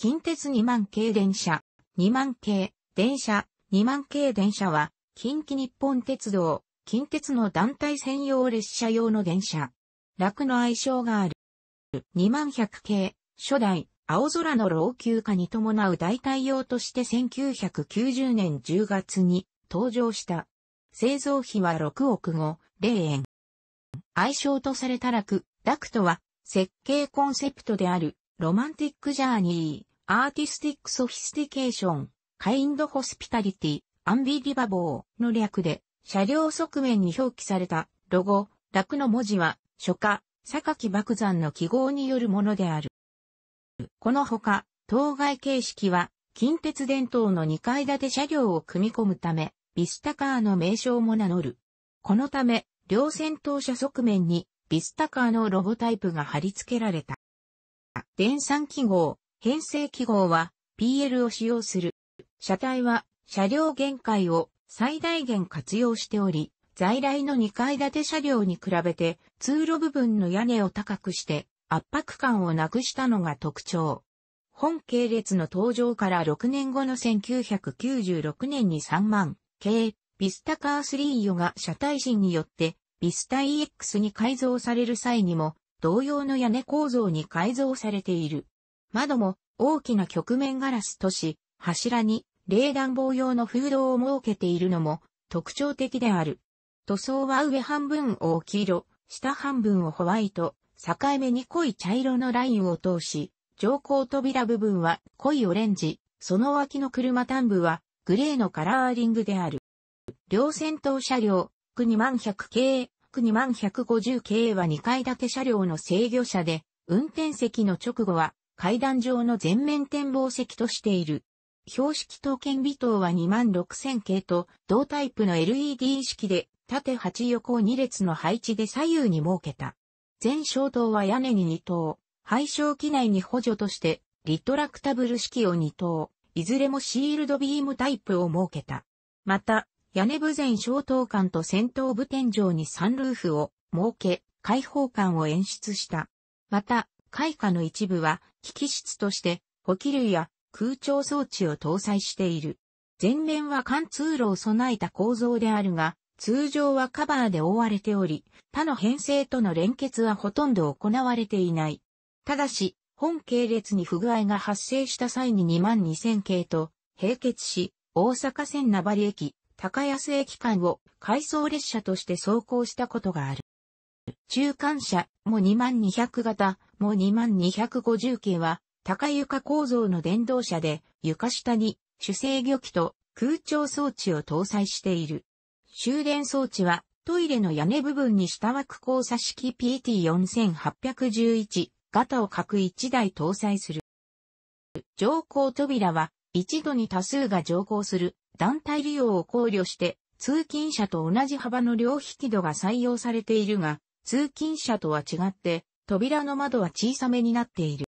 近鉄2万系電車、2万系電車、2万系電車は、近畿日本鉄道、近鉄の団体専用列車用の電車。楽の愛称がある。2万100系、初代、青空の老朽化に伴う代替用として1990年10月に登場した。製造費は6億5、0円。愛称とされた楽、楽とは、設計コンセプトである、ロマンティックジャーニー。アーティスティックソフィスティケーション、カインドホスピタリティ、アンビディバボーの略で、車両側面に表記されたロゴ、楽の文字は、書家、榊爆山の記号によるものである。このほか、当該形式は、近鉄伝統の2階建て車両を組み込むため、ビスタカーの名称も名乗る。このため、両先頭車側面に、ビスタカーのロゴタイプが貼り付けられた。電算記号、編成記号は PL を使用する。車体は車両限界を最大限活用しており、在来の2階建て車両に比べて通路部分の屋根を高くして圧迫感をなくしたのが特徴。本系列の登場から6年後の1996年に3万系ビスタカー3ヨが車体芯によってビスタ EX に改造される際にも同様の屋根構造に改造されている。窓も大きな曲面ガラスとし、柱に冷暖房用の風洞を設けているのも特徴的である。塗装は上半分を黄色、下半分をホワイト、境目に濃い茶色のラインを通し、上高扉部分は濃いオレンジ、その脇の車端部はグレーのカラーリングである。両先頭車両、区2100系、区2150系は2階建て車両の制御車で、運転席の直後は階段上の全面展望席としている。標識と剣微灯は26000系と同タイプの LED 式で縦8横2列の配置で左右に設けた。全小灯は屋根に2灯、配小機内に補助としてリトラクタブル式を2灯、いずれもシールドビームタイプを設けた。また、屋根部前小灯管と先頭部天井にサンルーフを設け、開放感を演出した。また、開花の一部は機器室として補機類や空調装置を搭載している。前面は貫通路を備えた構造であるが、通常はカバーで覆われており、他の編成との連結はほとんど行われていない。ただし、本系列に不具合が発生した際に22000系と並結し、大阪線名張駅、高安駅間を回送列車として走行したことがある。中間車、も2200型、も2250系は、高床構造の電動車で、床下に、主制御機と空調装置を搭載している。終電装置は、トイレの屋根部分に下枠交差式 PT4811 型を各1台搭載する。乗降扉は、一度に多数が乗降する団体利用を考慮して、通勤者と同じ幅の両引き戸が採用されているが、通勤車とは違って、扉の窓は小さめになっている。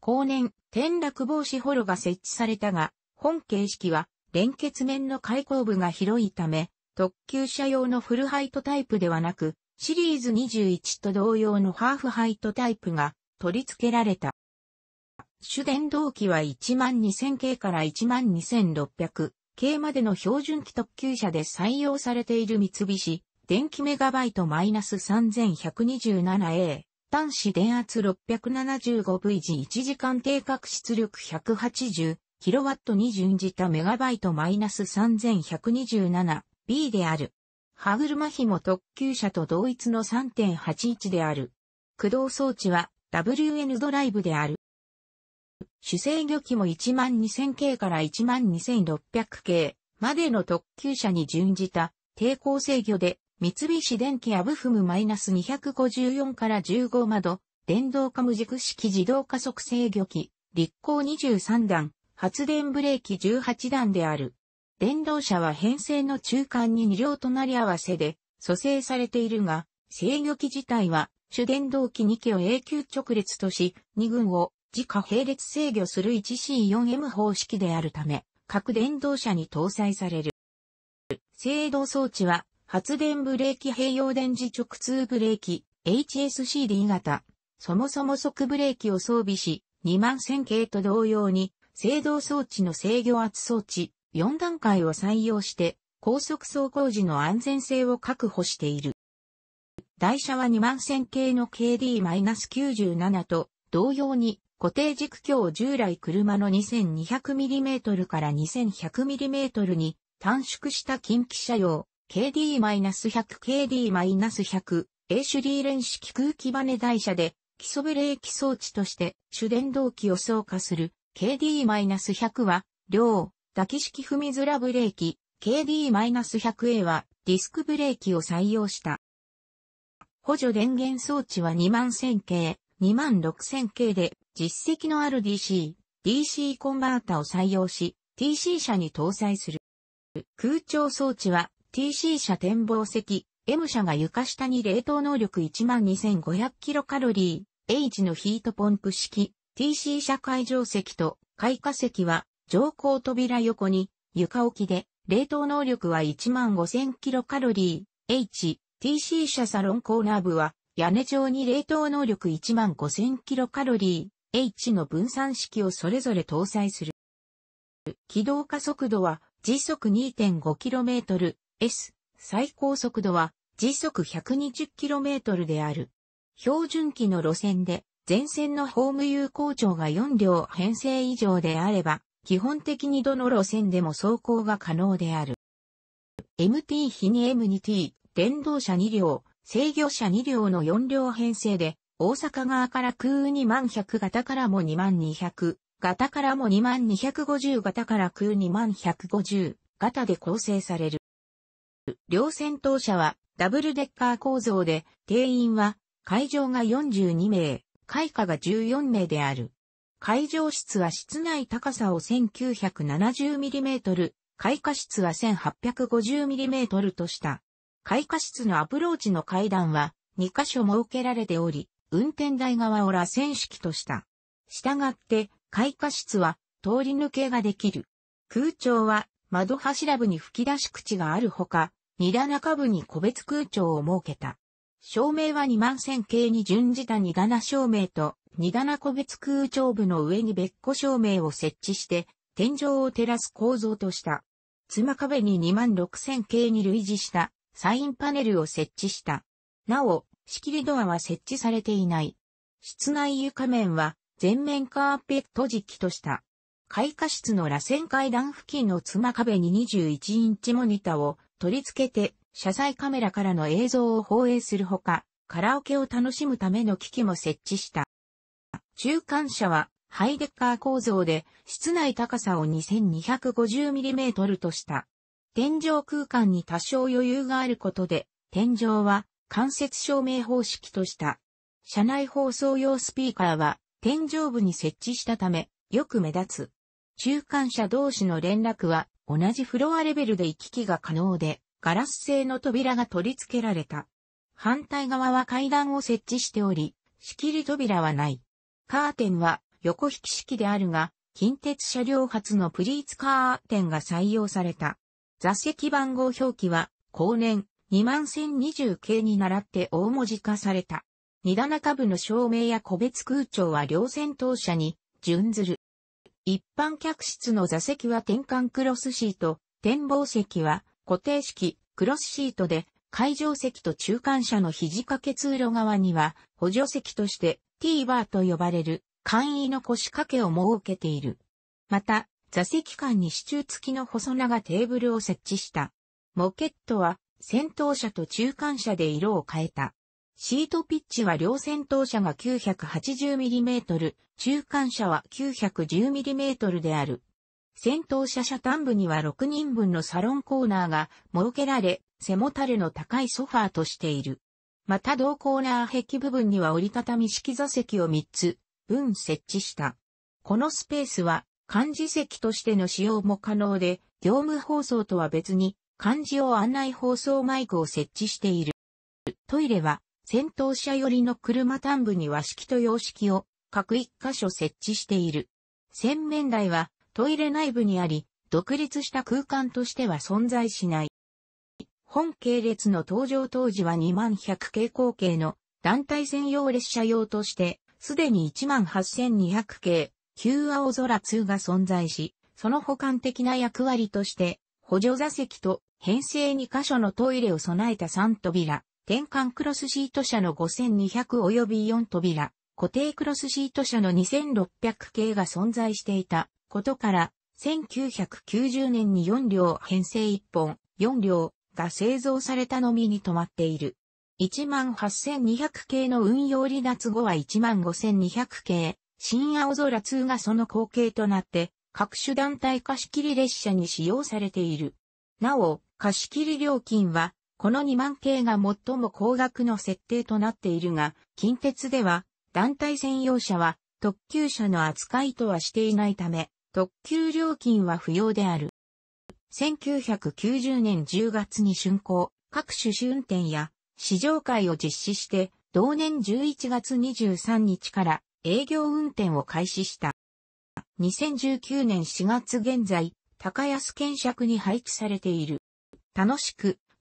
後年、転落防止ホロが設置されたが、本形式は連結面の開口部が広いため、特急車用のフルハイトタイプではなく、シリーズ21と同様のハーフハイトタイプが取り付けられた。主電動機は12000系から12600系までの標準機特急車で採用されている三菱、電気メガバイト -3127A、端子電圧 675VG1 時間定格出力 180kW 準じたメガバイト -3127B である。歯車紐特急車と同一の3.81である。駆動装置は WN ドライブである。主制御機も 12000K 系から 12600K 系までの特急車に準じた抵抗制御で三菱電機アブフム -254 から15窓、電動化無軸式自動加速制御機、立行23段、発電ブレーキ18段である。電動車は編成の中間に2両隣り合わせで、蘇生されているが、制御機自体は、主電動機2機を永久直列とし、2群を自家並列制御する 1C4M 方式であるため、各電動車に搭載される。制動装置は発電ブレーキ併用電磁直通ブレーキ、HSCD 型。そもそも即ブレーキを装備し、2万1000系と同様に、制動装置の制御圧装置、4段階を採用して、高速走行時の安全性を確保している。台車は2万1000系の KD-97 と同様に固定軸強を従来車の 2200mm から 2100mm に短縮した近畿車用 KD-100KD-100 A 主リー連式空気バネ台車で基礎ブレーキ装置として主電動機を操加する KD-100 は両抱き式踏み面ブレーキ KD-100A はディスクブレーキを採用した。補助電源装置は2万1000系、2万6000系で実績のある DC、DC コンバータを採用し TC 車に搭載する。空調装置は TC 車展望席、M 車が床下に冷凍能力 12,500kcal、H のヒートポンプ式、TC 車会場席と開花席は乗降扉横に床置きで冷凍能力は 15,000kcal、H、TC 車サロンコーナー部は屋根上に冷凍能力 15,000kcal、H の分散式をそれぞれ搭載する。軌道加速度は時速 2.5km、S 最高速度は時速 120km である。標準機の路線で前線のホーム有効長が4両編成以上であれば、基本的にどの路線でも走行が可能である。MT 比に M2T、電動車2両、制御車2両の4両編成で、大阪側から空2万100型からも2万200、型からも2万250型から空2万150型で構成される。両戦闘車はダブルデッカー構造で、定員は会場が42名、開花が14名である。会場室は室内高さを 1970mm、開花室は 1850mm とした。開花室のアプローチの階段は2箇所設けられており、運転台側を螺旋式とした。したがって、開花室は通り抜けができる。空調は窓柱部に吹き出し口があるほか、二棚下部に個別空調を設けた。照明は2万線形に準じた二棚照明と二棚個別空調部の上に別個照明を設置して天井を照らす構造とした。妻壁に2万六千形に類似したサインパネルを設置した。なお、仕切りドアは設置されていない。室内床面は全面カーペット時期とした。開花室の螺旋階段付近の妻壁に21インチモニタを取り付けて、車載カメラからの映像を放映するほか、カラオケを楽しむための機器も設置した。中間車はハイデッカー構造で室内高さを 2250mm とした。天井空間に多少余裕があることで、天井は間接照明方式とした。車内放送用スピーカーは天井部に設置したため、よく目立つ。中間車同士の連絡は同じフロアレベルで行き来が可能で、ガラス製の扉が取り付けられた。反対側は階段を設置しており、仕切り扉はない。カーテンは横引き式であるが、近鉄車両発のプリーツカーテンが採用された。座席番号表記は、後年、2 1020系に倣って大文字化された。二段下部の照明や個別空調は両先頭車に準ずる。一般客室の座席は転換クロスシート、展望席は固定式クロスシートで、会場席と中間車の肘掛け通路側には補助席として T バーと呼ばれる簡易の腰掛けを設けている。また、座席間に支柱付きの細長テーブルを設置した。モケットは先頭車と中間車で色を変えた。シートピッチは両先頭車が 980mm、中間車は 910mm である。先頭車車端部には6人分のサロンコーナーが設けられ、背もたれの高いソファーとしている。また同コーナー壁部分には折りたたみ式座席を3つ、分設置した。このスペースは、漢字席としての使用も可能で、業務放送とは別に、漢字用案内放送マイクを設置している。トイレは、先頭車寄りの車端部に和式と洋式を各一箇所設置している。洗面台はトイレ内部にあり、独立した空間としては存在しない。本系列の登場当時は2万100系後継の団体専用列車用として、すでに1万8200系、旧青空2が存在し、その補完的な役割として、補助座席と編成2箇所のトイレを備えた3扉、転換クロスシート車の5200及び4扉、固定クロスシート車の2600系が存在していたことから、1990年に4両編成1本、4両が製造されたのみに止まっている。18200系の運用離脱後は15200系、新青空2がその後継となって、各種団体貸切列車に使用されている。なお、貸切料金はこの2万系が最も高額の設定となっているが、近鉄では、団体専用車は特急車の扱いとはしていないため、特急料金は不要である。1990年10月に竣工、各種試運転や試乗会を実施して、同年11月23日から営業運転を開始した。2019年4月現在、高安県尺に配置されている。楽しく、